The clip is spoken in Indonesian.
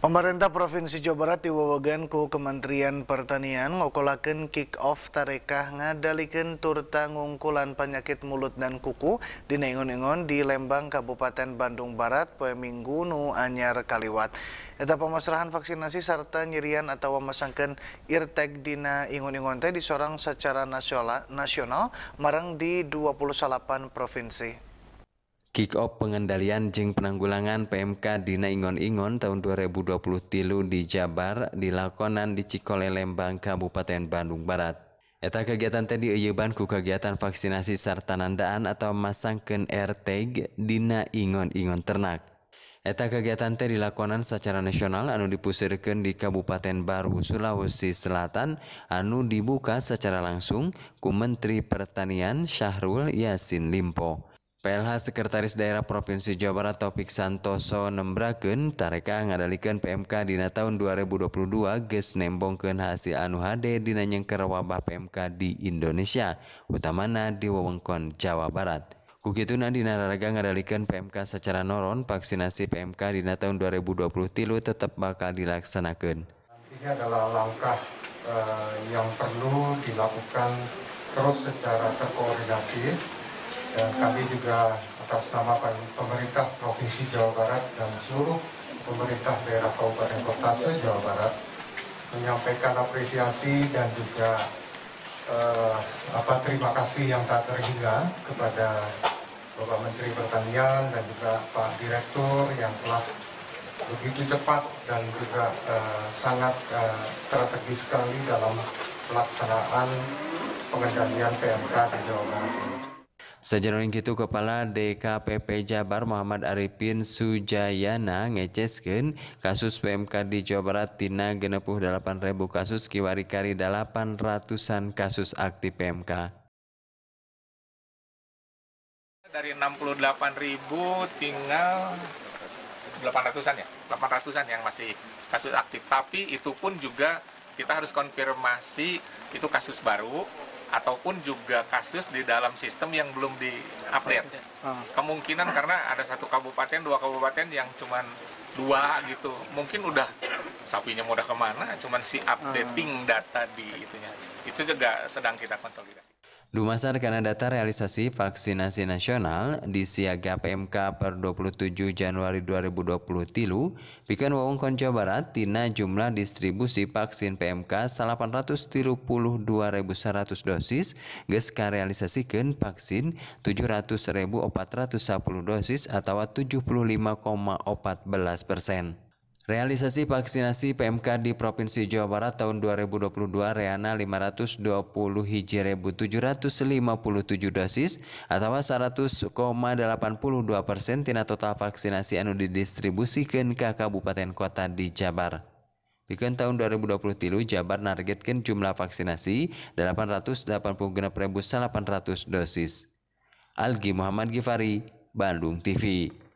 Pemerintah Provinsi Jawa Barat diwewegan ku Kementerian Pertanian ngokolakan kick off tarekah ngadalikan tur ngungkulan penyakit mulut dan kuku di nengon-nengon di Lembang Kabupaten Bandung Barat pada Minggu nu anyar kaliwat. Eta pemasrahan vaksinasi serta nyirian atau memasangkan irtek dina ingon-ingon teh disorang secara nasional, nasional marang di 28 provinsi kick off pengendalian jeng penanggulangan PMK Dina Ingon-Ingon tahun 2020 tilu di Jabar dilakonan di Cikole Lembang Kabupaten Bandung Barat. Eta kegiatan tadi Eyeban ku kegiatan vaksinasi serta nandaan atau masangken tag Dina Ingon-Ingon ternak. Eta kegiatan teh dilakonan secara nasional anu dipusirkan di Kabupaten Baru, Sulawesi Selatan, anu dibuka secara langsung ku Menteri Pertanian Syahrul Yasin Limpo. PLH Sekretaris Daerah Provinsi Jawa Barat Topik Santoso nembraken tareka ngadalikan PMK dina tahun 2022 Ges nembongken hasil anu hade dina nyengker wabah PMK di Indonesia utamana di wewengkon Jawa Barat. Kukitu dina raraga ngadalikan PMK secara noron vaksinasi PMK dina tahun 2020 tilu tetap bakal dilaksanakan. Ini adalah langkah eh, yang perlu dilakukan terus secara terkoordinatif dan kami juga atas nama pemerintah Provinsi Jawa Barat dan seluruh pemerintah daerah kabupaten kota se-Jawa Barat menyampaikan apresiasi dan juga eh, apa terima kasih yang tak terhingga kepada Bapak Menteri Pertanian dan juga Pak Direktur yang telah begitu cepat dan juga uh, sangat uh, strategis sekali dalam pelaksanaan pengendalian PMK di Jawa Barat. Sajaroning itu, Kepala DKPP Jabar Muhammad Arifin Sujayana ngeceskeun kasus PMK di Jawa Barat tina genepuh 8000 kasus kiwari kari 800-an kasus aktif PMK. Dari 68.000 tinggal 800-an ya, 800-an yang masih kasus aktif. Tapi itu pun juga kita harus konfirmasi itu kasus baru ataupun juga kasus di dalam sistem yang belum di-update. Ah. Kemungkinan karena ada satu kabupaten, dua kabupaten yang cuman dua gitu. Mungkin udah sapinya mau udah kemana, cuman si updating ah. data di itunya. Itu juga sedang kita konsolidasi. Dumasar karena data realisasi vaksinasi nasional di siaga PMK per 27 Januari 2020 tilu, bikin wawang konco barat tina jumlah distribusi vaksin PMK 832.100 dosis, ges gen vaksin 700.410 dosis atau 75,14 persen. Realisasi vaksinasi PMK di Provinsi Jawa Barat tahun 2022 Reana 520 Hijriah 757 dosis atau 100,82 persen tina total vaksinasi anu didistribusikan ke kabupaten kota di Jabar. Bikin tahun 2020 tilu Jabar nargetkan jumlah vaksinasi 886.800 dosis. Algi Muhammad Gifari, Bandung TV.